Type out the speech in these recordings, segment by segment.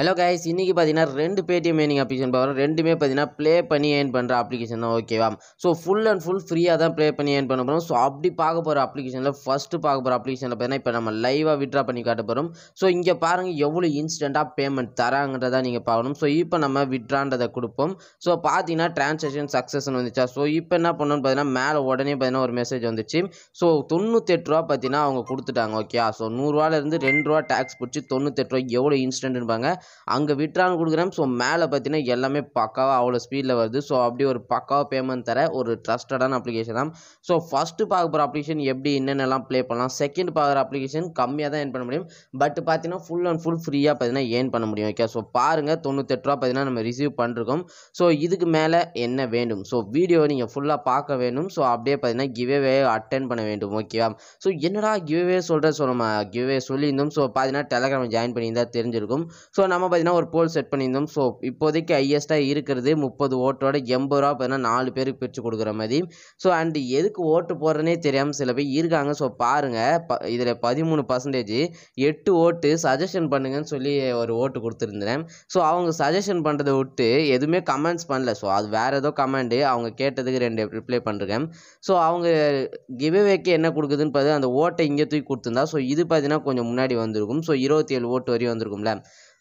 hello guys இன்றைக்கி பார்த்தீங்கன்னா ரெண்டு பேடிஎம் ஏனிங் அப்ளிகேஷன் பார்க்குறோம் ரெண்டுமே பார்த்தீங்கன்னா ப்ளே பண்ணி ஏன் பண்ணுற அப்ளிகேஷன் தான் ஓகேவா ஸோ ஃபுல் அண்ட் ஃபுல் ஃப்ரீயாக தான் ப்ளே பண்ணி ஏன் பண்ண போகிறோம் ஸோ அப்படி பார்க்க போகிற அப்ளிகேஷனில் ஃபஸ்ட்டு பார்க்க போகிற அப்ளிகேஷனில் பார்த்தீங்கன்னா இப்போ நம்ம லைவாக விட்ரா பண்ணி காட்ட போகிறோம் ஸோ இங்கே பாருங்கள் எவ்வளோ இன்ஸ்டண்ட்டாக பேமெண்ட் தராங்கிறதா நீங்கள் பார்க்கணும் ஸோ இப்போ நம்ம விட்ரான்றதை கொடுப்போம் ஸோ பார்த்தீங்கன்னா ட்ரான்சாக்ஷன் சக்ஸஸ்னு வந்துச்சா ஸோ இப்போ என்ன பண்ணணும்னு பார்த்தீங்கன்னா மேலே உடனே பார்த்தீங்கன்னா ஒரு மெசேஜ் வந்துச்சு ஸோ தொண்ணூத்தெட்டு ரூபா பார்த்தீங்கன்னா அவங்க கொடுத்துட்டாங்க ஓகே ஸோ நூறுரூவாலேருந்து ரெண்டு ரூபா டேக்ஸ் பிடிச்சி தொண்ணூத்தெட்டு ரூபா எவ்வளோ இன்ஸ்டன்ட்பாங்க அங்கே விட்ரான் கொடுக்குறேன் ஸோ மேலே பார்த்தீங்கன்னா எல்லாமே பக்காவாக அவ்வளோ ஸ்பீடில் வருது ஸோ அப்படி ஒரு பக்காவாக பேமெண்ட் தர ஒரு ட்ரஸ்டடான அப்ளிகேஷன் தான் ஸோ ஃபஸ்ட்டு பார்க்க அப்ளிகேஷன் எப்படி என்னென்னலாம் ப்ளே பண்ணலாம் செகண்ட் பார்க்குற அப்ளிகேஷன் கம்மியாக தான் ஏன் பண்ண முடியும் பட் பார்த்தீங்கன்னா ஃபுல் அண்ட் ஃபுல் ஃப்ரீயாக பார்த்தீங்கன்னா ஏன் பண்ண முடியும் ஓகே ஸோ பாருங்கள் தொண்ணூத்தெட்டு ரூபா பார்த்தீங்கன்னா நம்ம ரிசீவ் பண்ணிருக்கோம் ஸோ இதுக்கு மேலே என்ன வேண்டும் ஸோ வீடியோ நீங்கள் ஃபுல்லாக பார்க்க வேண்டும் ஸோ அப்படியே பார்த்தீங்கன்னா கிவ்வே அட்டன் பண்ண வேண்டும் ஓகேவா ஸோ என்னடா கிவ்வே சொல்கிற சொல்லணும் நம்ம கிவ்வே சொல்லியிருந்தோம் ஸோ பார்த்தீங்கன்னா டெலகிராம் ஜாயின் பண்ணியிருந்தால் தெரிஞ்சிருக்கும் ஸோ நம்ம இல்லாமல் பார்த்தீங்கன்னா ஒரு போல் செட் பண்ணியிருந்தோம் ஸோ இப்போதைக்கு ஹையஸ்ட்டாக இருக்கிறது முப்பது ஓட்டோட எண்பது ரூபா பார்த்தீங்கன்னா நாலு பேருக்கு பிரித்து கொடுக்குற மாதிரி ஸோ அண்டு எதுக்கு ஓட்டு போடுறனே தெரியாமல் சில பேர் இருக்காங்க ஸோ பாருங்கள் ப இதில் பதிமூணு பர்சன்டேஜ் எட்டு ஓட்டு சஜஷன் பண்ணுங்கன்னு சொல்லி ஒரு ஓட்டு கொடுத்துருந்தேன் ஸோ அவங்க சஜஷன் பண்ணுறதை விட்டு எதுவுமே கமெண்ட்ஸ் பண்ணல ஸோ அது வேறு ஏதோ கமெண்டு அவங்க கேட்டதுக்கு ரெண்டு ரிப்ளை பண்ணுறேன் ஸோ அவங்க கிவ்வேக்கு என்ன கொடுக்குதுன்னு பார்த்து அந்த ஓட்டை இங்கே தூக்கி கொடுத்துருந்தா ஸோ இது பார்த்தீங்கன்னா கொஞ்சம் முன்னாடி வந்திருக்கும் ஸோ இருபத்தி ஏழு ஓட்டு வரையும் வந்திருக்கும்ல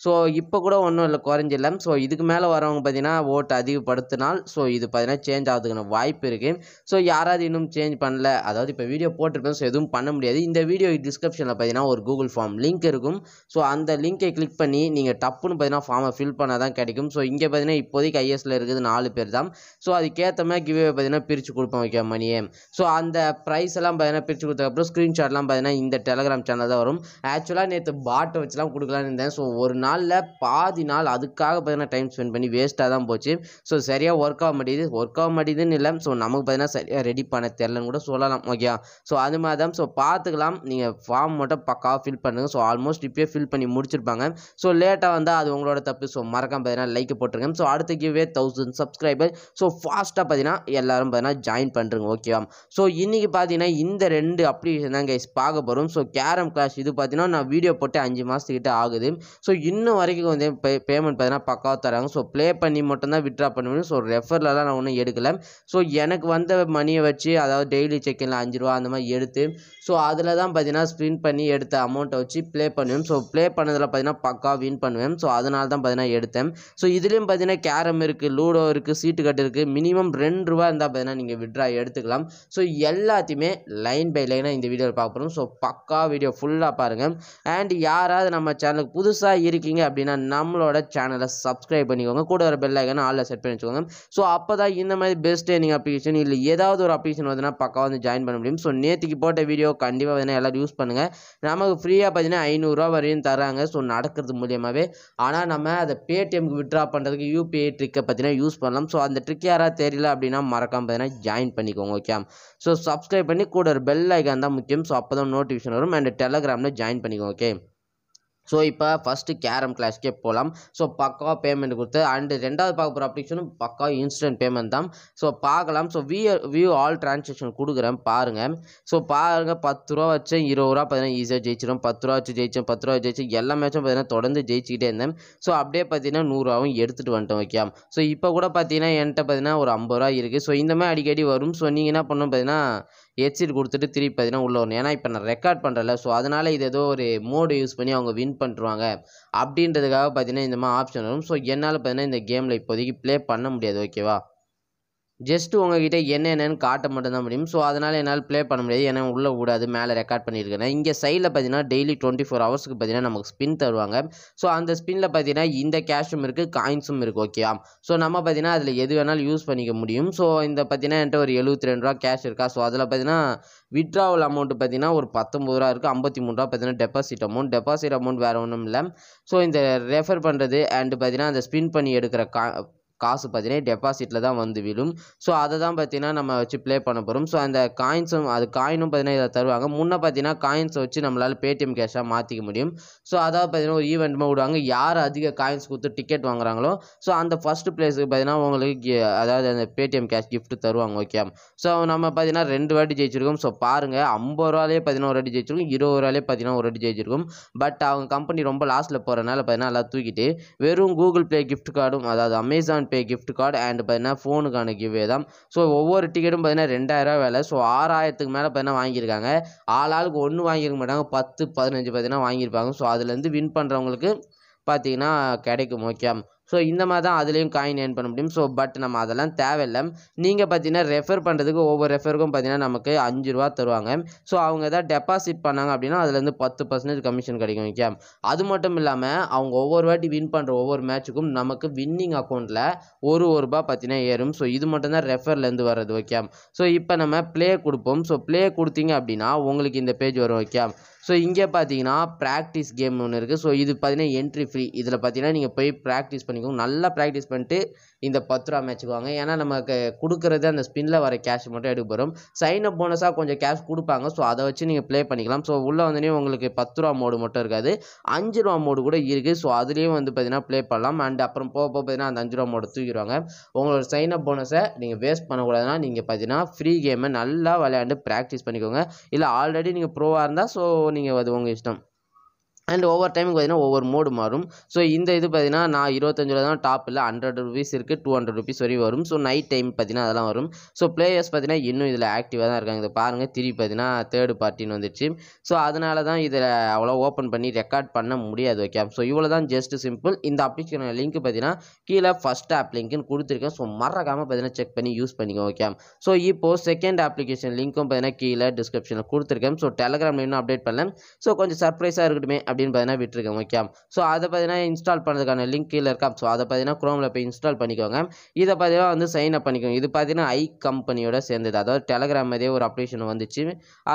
ஸோ இப்போ கூட ஒன்றும் இல்லை குறைஞ்சில்ல ஸோ இதுக்கு மேலே வரவங்க பார்த்தீங்கன்னா ஓட்டு அதிகப்படுத்தினால் ஸோ இது பார்த்தீங்கன்னா சேஞ்ச் ஆகிறதுக்கான வாய்ப்பு இருக்குது ஸோ யாராவது இன்னும் சேஞ்ச் பண்ணல அதாவது இப்போ வீடியோ போட்டிருப்பேன் ஸோ எதுவும் பண்ண முடியாது இந்த வீடியோ டிஸ்கிரிப்ஷனில் பார்த்தீங்கன்னா ஒரு கூகுள் ஃபார்ம் லிங்க் இருக்கும் ஸோ அந்த லிங்கை கிளிக் பண்ணி நீங்கள் டப்புன்னு பார்த்தீங்கன்னா ஃபார்மை ஃபில் பண்ணால் தான் கிடைக்கும் ஸோ இங்கே பார்த்தீங்கன்னா இப்போதைக்கு ஐஎஸ்சில் இருக்குது நாலு பேர் தான் ஸோ அதுக்கேற்ற மாதிரி கிவே பார்த்தீங்கன்னா பிரித்து கொடுப்போம் ஓகே மணியே ஸோ அந்த ப்ரைஸ் எல்லாம் பார்த்தீங்கன்னா பிரித்து கொடுத்ததுக்கப்புறம் ஸ்க்ரீன்ஷாட்லாம் பார்த்தீங்கன்னா இந்த டெலகிராம் சேனல் தான் வரும் ஆக்சுவலாக நேற்று பாட்டை வச்சுலாம் கொடுக்கலான்னு இருந்தேன் ஸோ ஒரு நாள் நாளில் பாதி நாள் அதுக்காக பார்த்தீங்கன்னா டைம் ஸ்பெண்ட் பண்ணி வேஸ்ட்டாக தான் போச்சு ஸோ சரியாக ஒர்க் ஆக மாட்டேது ஒர்க் ஆக மாட்டேதுன்னு இல்லை ஸோ நமக்கு பார்த்தீங்கன்னா சரியாக ரெடி பண்ண தெரிலன்னு கூட சொல்லலாம் ஓகே ஸோ அது மாதிரி தான் ஸோ பார்த்துக்கலாம் நீங்கள் ஃபார்ம் மட்டும் பக்காவாக ஃபில் பண்ணுங்கள் ஸோ ஆல்மோஸ்ட் இப்போயே ஃபில் பண்ணி முடிச்சிருப்பாங்க ஸோ லேட்டாக வந்தால் அது உங்களோட தப்பு ஸோ மறக்காம பார்த்தீங்கன்னா லைக் போட்டுருங்க ஸோ அடுத்த கிவ்வே தௌசண்ட் சப்ஸ்கிரைபர் ஸோ ஃபாஸ்ட்டாக பார்த்தீங்கன்னா எல்லோரும் பார்த்தீங்கன்னா ஜாயின் பண்ணுறங்க ஓகேவா ஸோ இன்றைக்கி பார்த்தீங்கன்னா இந்த ரெண்டு அப்ளிகேஷன் தான் கைஸ் பார்க்க போகிறோம் ஸோ கேரம் கிளாஸ் இது பார்த்தீங்கன்னா நான் வீடியோ போட்டு அஞ்சு மாதத்துக்கிட்ட ஆகுது ஸோ இன்னும் இன்னும் வரைக்கும் வந்து பே பேமெண்ட் பார்த்தீங்கன்னா பக்காவாக தராங்க ஸோ ப்ளே பண்ணி மட்டும்தான் விட்ரா பண்ண முடியும் ஸோ ரெஃபர்லலாம் நான் ஒன்றும் எடுக்கலை ஸோ எனக்கு வந்த மணியை வச்சு அதாவது டெய்லி செக்கில் அஞ்சு ரூபா அந்த மாதிரி எடுத்து ஸோ அதில் தான் பார்த்தீங்கன்னா ஸ்பின் பண்ணி எடுத்த அமௌண்ட்டை வச்சு ப்ளே பண்ணுவேன் ஸோ ப்ளே பண்ணதில் பார்த்தீங்கன்னா பக்கா வின் பண்ணுவேன் ஸோ அதனால தான் பார்த்தீங்கன்னா எடுத்தேன் ஸோ இதுலேயும் பார்த்தீங்கன்னா கேரம் இருக்குது லூடோ இருக்குது சீட்டு கட்டு இருக்குது மினிமம் ரெண்டு ரூபா இருந்தால் பார்த்தீங்கன்னா நீங்கள் விட்ரா எடுத்துக்கலாம் ஸோ எல்லாத்தையுமே லைன் பை லைனாக இந்த வீடியோவில் பார்க்க போகிறோம் ஸோ பக்கா வீடியோ ஃபுல்லாக பாருங்கள் அண்ட் யாராவது நம்ம சேனலுக்கு புதுசாக இருக்கீங்க இருக்கீங்க அப்படின்னா நம்மளோட சேனலை சப்ஸ்கிரைப் பண்ணிக்கோங்க கூட ஒரு பெல் ஐக்கனை ஆளில் செட் பண்ணி வச்சுக்கோங்க ஸோ அப்போ தான் இந்த மாதிரி பெஸ்ட் ட்ரைனிங் அப்ளிகேஷன் இல்லை ஏதாவது ஒரு அப்ளிகேஷன் வந்துன்னா பக்கம் வந்து ஜாயின் பண்ண முடியும் ஸோ நேற்றுக்கு போட்ட வீடியோ கண்டிப்பாக வந்து எல்லோரும் யூஸ் பண்ணுங்கள் நமக்கு ஃப்ரீயாக பார்த்தீங்கன்னா ஐநூறுரூவா வரையும் தராங்க ஸோ நடக்கிறது மூலியமாகவே ஆனால் நம்ம அதை பேடிஎம்க்கு விட்ரா பண்ணுறதுக்கு யூபிஐ ட்ரிக்கை பார்த்தீங்கன்னா யூஸ் பண்ணலாம் ஸோ அந்த ட்ரிக் யாராக தெரியல அப்படின்னா மறக்காமல் பார்த்தீங்கன்னா ஜாயின் பண்ணிக்கோங்க ஓகே ஸோ சப்ஸ்கிரைப் பண்ணி கூட ஒரு பெல் ஐக்கான் தான் முக்கியம் ஸோ அப்போ தான் நோட்டிஃபிகேஷன் வரும் அண்ட் டெலகிராமில் ஜாயின் பண்ணிக்கோங்க ஓகே ஸோ இப்போ ஃபஸ்ட்டு கேரம் கிளாஷ்க்கே போகலாம் ஸோ பக்கா பேமெண்ட் கொடுத்து அண்டு ரெண்டாவது பார்க்க போகிற அப்ளிகேஷனும் பக்கா இன்ஸ்டன்ட் பேமெண்ட் தான் ஸோ பார்க்கலாம் so view view all transaction கொடுக்குறேன் பாருங்கள் ஸோ பாருங்கள் பத்து ரூபா வச்சு இருபது ரூபா பார்த்தீங்கன்னா ஈஸியாக ஜெயிச்சிடும் பத்து ரூபா வச்சு ஜெயிச்சேன் பத்து ரூபா ஜெயிச்சு எல்லா மேட்சும் பார்த்தீங்கன்னா தொடர்ந்து ஜெயிச்சிக்கிட்டே இருந்தேன் ஸோ அப்படியே பார்த்தீங்கன்னா நூறுரூவாவும் எடுத்துகிட்டு வந்துட்டோம் ஓகே ஸோ இப்போ கூட பார்த்தீங்கன்னா என்கிட்ட பார்த்தீங்கன்னா ஒரு ஐம்பது ரூபா இருக்குது ஸோ இந்த மாதிரி அடிக்கடி வரும் ஸோ நீங்கள் என்ன பண்ணணும் பார்த்தீங்கன்னா ஹெட்செட் கொடுத்துட்டு திருப்பி பார்த்தீங்கன்னா உள்ளே வரணும் ஏன்னா இப்போ நான் ரெக்கார்ட் பண்ணுறல ஸோ அதனால் இது ஏதோ ஒரு மோடு யூஸ் பண்ணி அவங்க வின் பண்ணுறாங்க அப்படின்றதுக்காக பார்த்தீங்கன்னா இந்த மாதிரி ஆப்ஷன் வரும் ஸோ என்னால் பார்த்தீங்கன்னா இந்த கேமில் இப்போதைக்கு ப்ளே பண்ண முடியாது ஓகேவா ஜஸ்ட்டு உங்ககிட்ட என்னென்னு காட்ட மட்டும்தான் முடியும் ஸோ அதனால் என்னால் ப்ளே பண்ண முடியாது ஏன்னா உள்ளே கூடாது மேலே ரெக்கார்ட் பண்ணியிருக்கேன் இங்கே சைடில் பார்த்தீங்கன்னா டெய்லி டுவெண்ட்டி ஃபோர் ஹவர்ஸ்க்கு பார்த்தீங்கன்னா நமக்கு ஸ்பின் தருவாங்க ஸோ அந்த ஸ்பின்னில் பார்த்தீங்கன்னா இந்த கேஷும் இருக்குது காயின்ஸும் இருக்குது ஓகேயா ஸோ நம்ம பார்த்தீங்கன்னா அதில் எது வேணாலும் யூஸ் பண்ணிக்க முடியும் ஸோ இந்த பார்த்தீங்கன்னா என்கிட்ட ஒரு எழுபத்தி ரெண்டு ரூபா கேஷ் இருக்கா ஸோ அதில் பார்த்தீங்கன்னா விட்ராவல் அமௌண்ட் பார்த்தீங்கன்னா ஒரு பத்தொம்பது ரூபா இருக்குது ஐம்பத்தி மூணு ரூபா பார்த்தீங்கன்னா டெபாசிட் அமௌண்ட் டெபாசிட் அமௌண்ட் வேறு ஒன்றும் இல்லை ஸோ இந்த ரெஃபர் பண்ணுறது அண்டு பார்த்தீங்கன்னா அந்த ஸ்பின் பண்ணி எடுக்கிற கா காசு பார்த்தீங்கன்னா டெபாசிட்டில் தான் வந்து விழும் ஸோ அதை தான் பார்த்தீங்கன்னா நம்ம வச்சு ப்ளே பண்ண போகிறோம் ஸோ அந்த காயின்ஸும் அது காயினும் பார்த்தீங்கன்னா இதை தருவாங்க முன்னே பார்த்தீங்கன்னா காயின்ஸை வச்சு நம்மளால் பேடிஎம் கேஷாக மாற்றிக்க முடியும் ஸோ அதாவது பார்த்தீங்கன்னா ஒரு ஈவெண்ட்டுமே விடுவாங்க யார் அதிக காயின்ஸ் கொடுத்து டிக்கெட் வாங்குறாங்களோ ஸோ அந்த ஃபஸ்ட்டு பிளேஸுக்கு பார்த்தீங்கன்னா உங்களுக்கு அதாவது அந்த பேடிஎம் கேஷ் கிஃப்ட் தருவாங்க ஓகே ஸோ நம்ம பார்த்தீங்கன்னா ரெண்டு வாட்டி ஜெயிச்சிருக்கோம் ஸோ பாருங்கள் ஐம்பது ரூபாலே பார்த்தீங்கன்னா ஒரு வாட்டி ஜெயிச்சிருக்கும் இருபது ரூபாலே பார்த்தீங்கன்னா ஒரு வாட்டி ஜெயிச்சிருக்கும் பட் அவங்க கம்பெனி ரொம்ப லாஸ்ட்டில் போகிறனால பார்த்தீங்கன்னா எல்லாம் தூக்கிட்டு வெறும் கூகுள் பிளே கிஃப்ட் கார்டும் அதாவது Amazon pay gift card and பார்த்தீங்கன்னா ஃபோனுக்கான கிவ்வே தான் ஸோ ஒவ்வொரு டிக்கெட்டும் பார்த்தீங்கன்னா ரூபா வேலை ஸோ ஆறாயிரத்துக்கு மேலே பார்த்தீங்கன்னா வாங்கியிருக்காங்க ஆளுக்கு ஒன்று வாங்கியிருக்க மாட்டாங்க பத்து பதினஞ்சு பார்த்தீங்கன்னா வாங்கியிருப்பாங்க ஸோ அதுலேருந்து வின் பண்ணுறவங்களுக்கு பார்த்தீங்கன்னா கிடைக்கும் ஓகே ஸோ இந்த மாதிரி தான் அதுலேயும் காயின் ஏர்ன் பண்ண முடியும் ஸோ பட் நம்ம அதெல்லாம் தேவையில்லை நீங்கள் பார்த்தீங்கன்னா ரெஃபர் பண்ணுறதுக்கு ஒவ்வொரு ரெஃபருக்கும் பார்த்தீங்கன்னா நமக்கு அஞ்சு ரூபா தருவாங்க ஸோ அவங்க எதாவது டெபாசிட் பண்ணாங்க அப்படின்னா அதுலேருந்து பத்து பர்சன்டேஜ் கமிஷன் கிடைக்கும் ஓகே அது மட்டும் இல்லாமல் அவங்க ஒவ்வொரு வாட்டி வின் பண்ணுற ஒவ்வொரு மேட்சுக்கும் நமக்கு வின்னிங் அக்கௌண்ட்டில் ஒரு ஒரு ரூபா பார்த்தீங்கன்னா ஏறும் ஸோ இது மட்டும்தான் ரெஃபர்லேருந்து வர்றது ஓகே ஸோ இப்போ நம்ம ப்ளே கொடுப்போம் ஸோ ப்ளே கொடுத்தீங்க அப்படின்னா உங்களுக்கு இந்த பேஜ் வரும் ஓகே ஸோ இங்கே பார்த்தீங்கன்னா ப்ராக்டிஸ் கேம் ஒன்று இருக்குது ஸோ இது பார்த்தீங்கன்னா என்ட்ரி ஃப்ரீ இதில் பார்த்தீங்கன்னா நீங்கள் போய் ப்ராக்டிஸ் பண்ணிக்கோங்க நல்லா ப்ராக்டிஸ் பண்ணிட்டு இந்த பத்து ரூபா மேட்ச்சுக்கு வாங்க ஏன்னா நமக்கு கொடுக்குறது அந்த ஸ்பின்னில் வர கேஷ் மட்டும் எடுக்க போகிறோம் சைன் அப் போனஸாக கொஞ்சம் கேஷ் கொடுப்பாங்க ஸோ அதை வச்சு நீங்கள் ப்ளே பண்ணிக்கலாம் ஸோ உள்ளே வந்தோடனே உங்களுக்கு பத்து ரூபா மோடு மட்டும் இருக்காது அஞ்சு ரூபா மோடு கூட இருக்குது ஸோ அதுலேயும் வந்து பார்த்தீங்கன்னா ப்ளே பண்ணலாம் அண்ட் அப்புறம் போக போக பார்த்தீங்கன்னா அந்த அஞ்சு ரூபா மோடு தூக்கிடுவாங்க உங்களோட சைன் அப் போனஸை நீங்கள் வேஸ்ட் பண்ணக்கூடாதுன்னா நீங்கள் பார்த்தீங்கன்னா ஃப்ரீ கேமை நல்லா விளையாண்டு ப்ராக்டிஸ் பண்ணிக்கோங்க இல்லை ஆல்ரெடி நீங்கள் ப்ரோவாக இருந்தால் ஸோ நீங்கள் அது உங்கள் இஷ்டம் அண்ட் ஒவ்வொரு டைமுக்கு பார்த்தீங்கன்னா ஒவ்வொரு மோடு மாறும் ஸோ இந்த இது பார்த்தீங்கன்னா நான் இருபத்தஞ்சு ரூபா தான் இல்லை ஹண்ட்ரட் ருபீஸ் இருக்குது டூ ஹண்ட்ரட் ருபீஸ் வரையும் வரும் ஸோ நைட் டைம் பார்த்தீங்கன்னா அதெல்லாம் வரும் ஸோ பிளேயர்ஸ் பார்த்தீங்கன்னா இன்னும் இதில் ஆக்டிவாக தான் இருக்காங்க இதை பாருங்கள் திருப்பி பார்த்தீங்கன்னா தேர்டு பார்ட்டின்னு வந்துச்சு ஸோ அதனால தான் இதில் அவ்வளோ ஓப்பன் பண்ணி ரெக்கார்ட் பண்ண முடியாது ஓகே ஸோ இவ்வளோ தான் ஜஸ்ட் சிம்பிள் இந்த அப்ளிகேஷன் லிங்க் பார்த்தீங்கன்னா கீழே ஃபஸ்ட் ஆப் லிங்க்னு கொடுத்துருக்கேன் ஸோ மறக்காமல் பார்த்தீங்கன்னா செக் பண்ணி யூஸ் பண்ணிக்கோ ஓகே ஸோ இப்போது செகண்ட் அப்ளிகேஷன் லிங்க்கும் பார்த்தீங்கன்னா கீழே டிஸ்கிரிப்ஷனில் கொடுத்துருக்கேன் ஸோ டெலகிராமில் இன்னும் அப்டேட் பண்ணேன் ஸோ கொஞ்சம் சர்ப்ரைஸாக இருக்கட்டுமே அப்படின்னு பார்த்தீங்கன்னா விட்டுருக்கேன் ஓகே ஸோ அதை பார்த்தீங்கன்னா இன்ஸ்டால் பண்ணுறதுக்கான லிங்க் கீழே இருக்கா ஸோ அதை பார்த்தீங்கன்னா குரோமில் போய் இன்ஸ்டால் பண்ணிக்கோங்க இதை பார்த்தீங்கன்னா வந்து சைன் அப் பண்ணிக்கோங்க இது பார்த்தீங்கன்னா ஐ கம்பெனியோட சேர்ந்தது அதாவது டெலகிராம் மாதிரியே ஒரு அப்ளிகேஷன் வந்துச்சு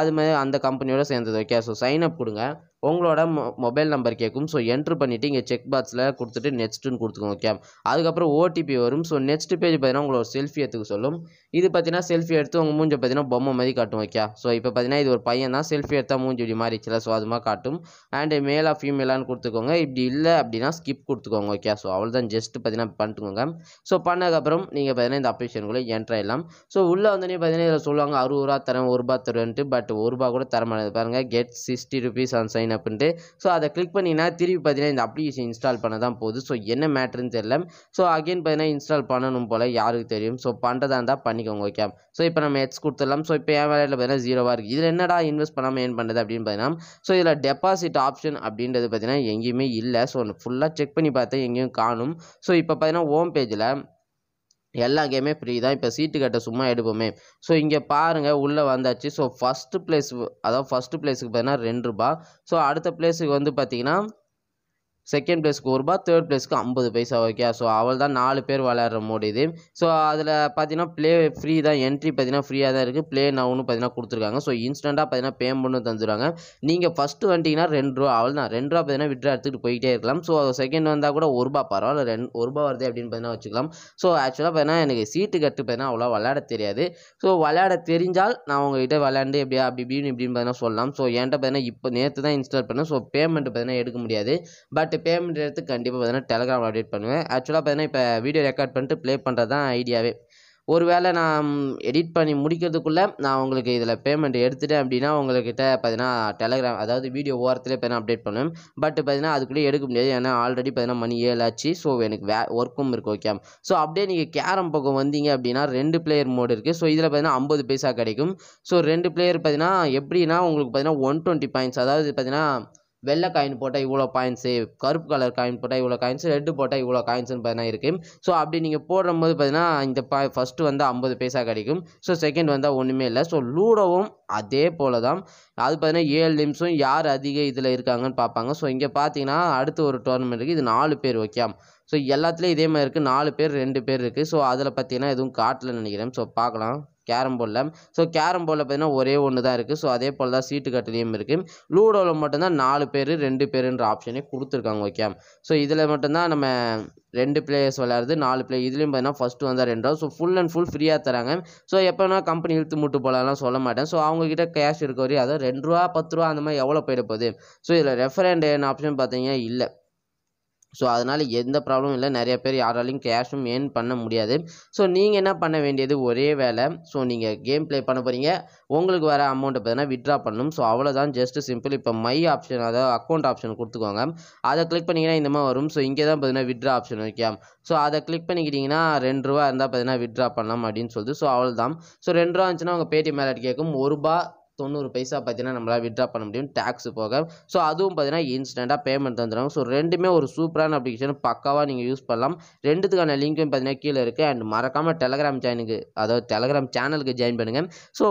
அது மாதிரி அந்த கம்பெனியோட சேர்ந்தது ஓகே ஸோ சைன் அப் கொடுங்க உங்களோட மொ மொபைல் நம்பர் கேட்கும் ஸோ என்ட்ரு பண்ணிவிட்டு இங்கே செக் பாக்ஸில் கொடுத்துட்டு நெக்ஸ்ட்டுன்னு கொடுத்துக்கோங்க ஓகே அதுக்கப்புறம் ஓடிபி வரும் ஸோ நெக்ஸ்ட் பேஜ் பார்த்தீங்கன்னா உங்களோட செல்ஃபி எடுத்துக்க சொல்லும் இது பார்த்தீங்கன்னா செல்ஃபி எடுத்து உங்கள் மூஞ்சை பார்த்தீங்கன்னா பொம்மை மாதிரி காட்டும் ஓகே ஸோ இப்போ பார்த்தீங்கன்னா இது ஒரு பையன் தான் செல்ஃபி எடுத்தால் மூஞ்சி இப்படி மாறிச்சுல ஸோ அது காட்டும் அண்டு மேலாக ஃபீமேலான்னு கொடுத்துக்கோங்க இப்படி இல்லை அப்படின்னா ஸ்கிப் கொடுத்துக்கோங்க ஓகே ஸோ அவ்வளோ தான் ஜஸ்ட் பார்த்தீங்கன்னா பண்ணிட்டுக்கோங்க ஸோ பண்ணதுக்கப்புறம் நீங்கள் பார்த்தீங்கன்னா இந்த அப்ளிகேஷனுக்குள்ளே என்ட்ரு ஆகிடலாம் ஸோ உள்ளே வந்தோடனே பார்த்தீங்கன்னா இதில் சொல்லுவாங்க அறுபது ரூபா தரேன் ஒரு ரூபா தருவேன்ட்டு பட் ஒரு ரூபா கூட தரமாட்டது பாருங்கள் get sixty rupees on sign என்ன அப்படின்ட்டு ஸோ அதை கிளிக் பண்ணிங்கன்னா திருப்பி பார்த்தீங்கன்னா இந்த அப்ளிகேஷன் இன்ஸ்டால் பண்ண தான் போகுது ஸோ என்ன மேட்ருன்னு தெரியல ஸோ அகெயின் பார்த்தீங்கன்னா இன்ஸ்டால் பண்ணணும் போல் யாருக்கு தெரியும் ஸோ பண்ணுறதா இருந்தால் பண்ணிக்கோங்க ஓகே ஸோ இப்போ நம்ம ஹெட்ஸ் கொடுத்துடலாம் ஸோ இப்போ என் வேலையில் பார்த்தீங்கன்னா ஜீரோவாக இருக்குது இதில் என்னடா இன்வெஸ்ட் பண்ணாமல் ஏன் பண்ணுறது அப்படின்னு பார்த்தீங்கன்னா ஸோ இதில் டெபாசிட் ஆப்ஷன் அப்படின்றது பார்த்தீங்கன்னா எங்கேயுமே இல்லை ஸோ ஃபுல்லாக செக் பண்ணி பார்த்தா எங்கேயும் காணும் ஸோ இப்போ பார்த்தீங்கன்னா ஹோம் பேஜில் எல்லா கேமே ஃப்ரீ தான் இப்போ சீட்டு கட்ட சும்மா எடுப்போமே ஸோ இங்கே பாருங்கள் உள்ளே வந்தாச்சு ஸோ ஃபஸ்ட்டு ப்ளேஸ் அதாவது ஃபஸ்ட்டு ப்ளேஸுக்கு பார்த்தீங்கன்னா ரெண்டு ரூபா ஸோ அடுத்த ப்ளேஸுக்கு வந்து பார்த்திங்கன்னா செகண்ட் பிளேஸ்க்கு ஒரு ரூபா தேர்ட் பிளேஸ்க்கு ஐம்பது பைசா ஓகே ஸோ அவள் தான் நாலு பேர் விளையாடுற முடியுது இது ஸோ அதில் பார்த்தீங்கன்னா ப்ளே ஃப்ரீ தான் என்ட்ரி பார்த்தீங்கன்னா ஃப்ரீயாக தான் இருக்குது ப்ளே நவுன்னு பார்த்தீங்கன்னா கொடுத்துருக்காங்க ஸோ இன்ஸ்டண்ட்டாக பார்த்தீங்கன்னா பேமெண்ட்டும் தந்துடுவாங்க நீங்கள் ஃபஸ்ட்டு வந்துட்டிங்கன்னா ரெண்டு ரூபா அவள் தான் ரெண்டு ரூபா பார்த்தீங்கன்னா விட்ரா எடுத்துகிட்டு போயிட்டே இருக்கலாம் ஸோ செகண்ட் வந்தால் கூட ஒரு ரூபா பரவாயில்ல ரெண்டு ஒரு ரூபா வருது அப்படின்னு பார்த்தீங்கன்னா வச்சுக்கலாம் ஸோ ஆக்சுவலாக பார்த்தீங்கன்னா எனக்கு சீட்டு கட்டு பார்த்தீங்கன்னா அவ்வளோ விளையாட தெரியாது ஸோ விளையாட தெரிஞ்சால் நான் உங்ககிட்ட விளையாண்டு எப்படியா அப்படி இப்படின்னு இப்படின்னு பார்த்தீங்கன்னா சொல்லலாம் ஸோ என்கிட்ட பார்த்தீங்கன்னா இப்போ நேற்று தான் இன்ஸ்டால் பண்ணேன் ஸோ பேமெண்ட் பார்த்தீங்கன்னா எடுக்க முடியாது பட் பட் பேமெண்ட் எடுத்து கண்டிப்பாக பார்த்தீங்கன்னா டெலகிராம் அப்டேட் பண்ணுவேன் ஆக்சுவலாக பார்த்தீங்கன்னா இப்போ வீடியோ ரெக்கார்ட் பண்ணிட்டு ப்ளே பண்ணுறது தான் ஐடியாவே ஒரு வேளை நான் எடிட் பண்ணி முடிக்கிறதுக்குள்ளே நான் உங்களுக்கு இதில் பேமெண்ட் எடுத்துட்டேன் அப்படின்னா உங்கள்கிட்ட பார்த்தீங்கன்னா டெலகிராம் அதாவது வீடியோ ஓரத்துலேயே பார்த்தீங்கன்னா அப்டேட் பண்ணுவேன் பட் பார்த்தீங்கன்னா அதுக்குள்ளே எடுக்க முடியாது ஏன்னா ஆல்ரெடி பார்த்தீங்கன்னா மணி ஏழாச்சு ஆச்சு ஸோ எனக்கு வே ஒர்க்கும் இருக்குது ஓகே ஸோ அப்படியே நீங்கள் கேரம் பக்கம் வந்தீங்க அப்படின்னா ரெண்டு பிளேயர் மோடு இருக்குது ஸோ இதில் பார்த்தீங்கன்னா ஐம்பது பைசா கிடைக்கும் ஸோ ரெண்டு பிளேயர் பார்த்தீங்கன்னா எப்படின்னா உங்களுக்கு பார்த்தீங்கன்னா ஒன் டுவெண்ட்டி பாயிண்ட்ஸ் அதாவது பார்த்தீங்கன்னா வெள்ளை காயின் போட்டால் இவ்வளோ காயின்ஸு கருப்பு கலர் காயின் போட்டால் இவ்வளோ காயின்ஸ் ரெட்டு போட்டால் இவ்வளோ காயின்ஸுன்னு பார்த்தீங்கன்னா இருக்குது ஸோ அப்படி நீங்கள் போடும்போது பார்த்தீங்கன்னா இந்த பா ஃபஸ்ட்டு வந்து ஐம்பது பைசா கிடைக்கும் ஸோ செகண்ட் வந்தால் ஒன்றுமே இல்லை ஸோ லூடோவும் அதே போல் தான் அது பார்த்தீங்கன்னா ஏழு நிமிஷம் யார் அதிக இதில் இருக்காங்கன்னு பார்ப்பாங்க ஸோ இங்கே பார்த்தீங்கன்னா அடுத்து ஒரு டோர்னமெண்ட் இருக்குது இது நாலு பேர் ஓகே ஸோ எல்லாத்துலேயும் இதே மாதிரி இருக்குது நாலு பேர் ரெண்டு பேர் இருக்குது ஸோ அதில் பார்த்தீங்கன்னா எதுவும் காட்டலன்னு நினைக்கிறேன் ஸோ பார்க்கலாம் கேரம் போர்டில் ஸோ கேரம் போர்டில் பார்த்தீங்கன்னா ஒரே ஒன்று தான் இருக்குது ஸோ அதே போல் தான் சீட்டு கட்டுலேயும் இருக்குது லூடோவில் மட்டும்தான் நாலு பேர் ரெண்டு பேருன்ற ஆப்ஷனே கொடுத்துருக்காங்க ஓகே ஸோ இதில் மட்டும்தான் நம்ம ரெண்டு பிளேயர்ஸ் விளையாடுறது நாலு பிளேயர் இதுலேயும் பார்த்தீங்கன்னா ஃபஸ்ட்டு வந்தால் ரெண்டு ஸோ ஃபுல் அண்ட் ஃபுல் ஃப்ரீயாக தராங்க ஸோ எப்போ வேணால் கம்பெனி இழுத்து மூட்டு போகலாம் சொல்ல மாட்டேன் ஸோ அவங்கக்கிட்ட கேஷ் இருக்க வரையும் அதாவது ரெண்டு ரூபா பத்து ரூபா அந்த மாதிரி எவ்வளோ போயிட போகுது ஸோ இதில் ரெஃபர் அண்ட் ஆப்ஷன் பார்த்தீங்கன்னா இல்லை ஸோ அதனால் எந்த ப்ராப்ளமும் இல்லை நிறைய பேர் யாராலையும் கேஷும் ஏர்ன் பண்ண முடியாது ஸோ நீங்கள் என்ன பண்ண வேண்டியது ஒரே வேலை ஸோ நீங்கள் கேம் ப்ளே பண்ண போகிறீங்க உங்களுக்கு வர அமௌண்ட்டை பார்த்தீங்கன்னா விட்ரா பண்ணணும் ஸோ அவ்வளோதான் ஜஸ்ட்டு சிம்பிள் இப்போ மை ஆப்ஷன் அதாவது அக்கௌண்ட் ஆப்ஷன் கொடுத்துக்கோங்க அதை கிளிக் பண்ணிங்கன்னா இந்த மாதிரி வரும் ஸோ இங்கே தான் பார்த்தீங்கன்னா விட்ரா ஆப்ஷன் ஓகே ஸோ அதை கிளிக் பண்ணிக்கிட்டிங்கன்னா ரெண்டு ரூபா இருந்தால் பார்த்தீங்கன்னா விட்ரா பண்ணலாம் அப்படின்னு சொல்லிட்டு ஸோ அவ்வளோதான் ஸோ ரெண்டு ரூபா இருந்துச்சுன்னா உங்கள் பேடிஎம் மேலே கேட்கும் ஒரு ரூபா தொண்ணூறு பைசா பார்த்தீங்கன்னா நம்மளால் விட்ரா பண்ண முடியும் டேக்ஸ் போக ஸோ அதுவும் பார்த்தீங்கன்னா இன்ஸ்டண்ட்டாக பேமெண்ட் தந்துடும் ஸோ ரெண்டுமே ஒரு சூப்பரான அப்ளிகேஷன் பக்காவாக நீங்கள் யூஸ் பண்ணலாம் ரெண்டுத்துக்கான லிங்க்கும் பார்த்தீங்கன்னா கீழே இருக்குது அண்ட் மறக்காமல் டெலகிராம் சேனலுக்கு அதாவது டெலகிராம் சேனலுக்கு ஜாயின் பண்ணுங்கள் ஸோ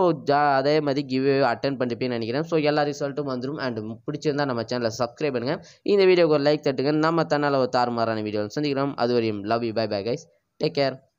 அதே மாதிரி கிவ்வே அட்டன் பண்ணிப்பேன்னு நினைக்கிறேன் ஸோ எல்லா ரிசல்ட்டும் வந்துடும் அண்ட் பிடிச்சிருந்தால் நம்ம சேனலை சப்ஸ்கிரைப் பண்ணுங்கள் இந்த வீடியோக்கு ஒரு லைக் தட்டுங்க நம்ம தன்னால் ஒரு தாறுமாறான வீடியோ சந்திக்கிறோம் அது வரையும் love you bye bye guys take care